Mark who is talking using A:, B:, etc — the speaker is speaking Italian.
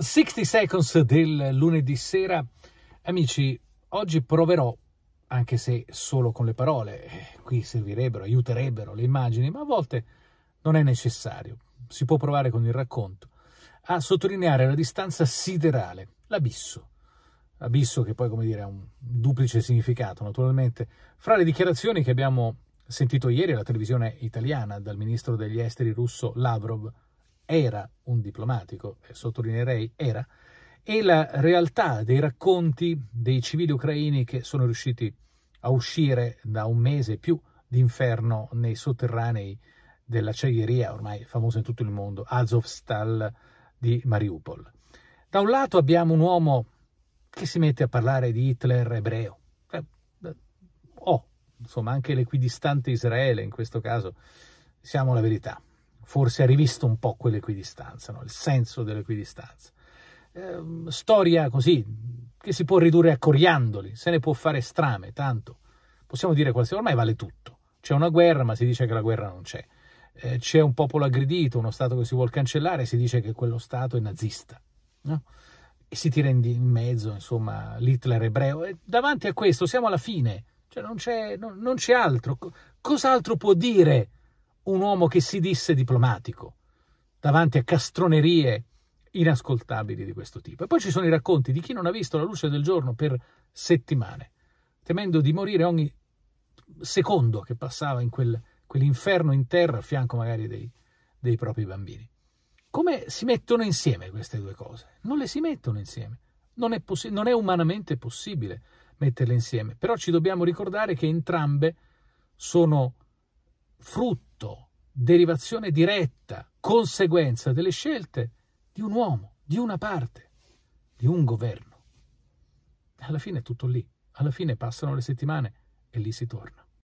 A: 60 Seconds del lunedì sera. Amici, oggi proverò, anche se solo con le parole, eh, qui servirebbero, aiuterebbero le immagini, ma a volte non è necessario, si può provare con il racconto, a sottolineare la distanza siderale, l'abisso. Abisso che poi, come dire, ha un duplice significato, naturalmente, fra le dichiarazioni che abbiamo sentito ieri alla televisione italiana dal ministro degli esteri russo Lavrov, era un diplomatico, eh, sottolineerei era, e la realtà dei racconti dei civili ucraini che sono riusciti a uscire da un mese e più d'inferno nei sotterranei dell'acciaieria ormai famosa in tutto il mondo, Azovstal di Mariupol. Da un lato abbiamo un uomo che si mette a parlare di Hitler ebreo, o eh, eh, oh, insomma anche l'equidistante Israele in questo caso, siamo la verità forse ha rivisto un po' quell'equidistanza, no? il senso dell'equidistanza. Eh, storia così, che si può ridurre a coriandoli, se ne può fare strame, tanto. Possiamo dire quasi, ormai vale tutto. C'è una guerra, ma si dice che la guerra non c'è. Eh, c'è un popolo aggredito, uno Stato che si vuole cancellare, si dice che quello Stato è nazista. No? E si tira in, in mezzo, insomma, l'Hitler ebreo. E davanti a questo siamo alla fine, cioè non c'è, no, non c'è altro. Cos'altro può dire? un uomo che si disse diplomatico davanti a castronerie inascoltabili di questo tipo. E poi ci sono i racconti di chi non ha visto la luce del giorno per settimane, temendo di morire ogni secondo che passava in quel, quell'inferno in terra a fianco magari dei, dei propri bambini. Come si mettono insieme queste due cose? Non le si mettono insieme. Non è, possi- non è umanamente possibile metterle insieme. Però ci dobbiamo ricordare che entrambe sono frutto, derivazione diretta, conseguenza delle scelte di un uomo, di una parte, di un governo. Alla fine è tutto lì, alla fine passano le settimane e lì si torna.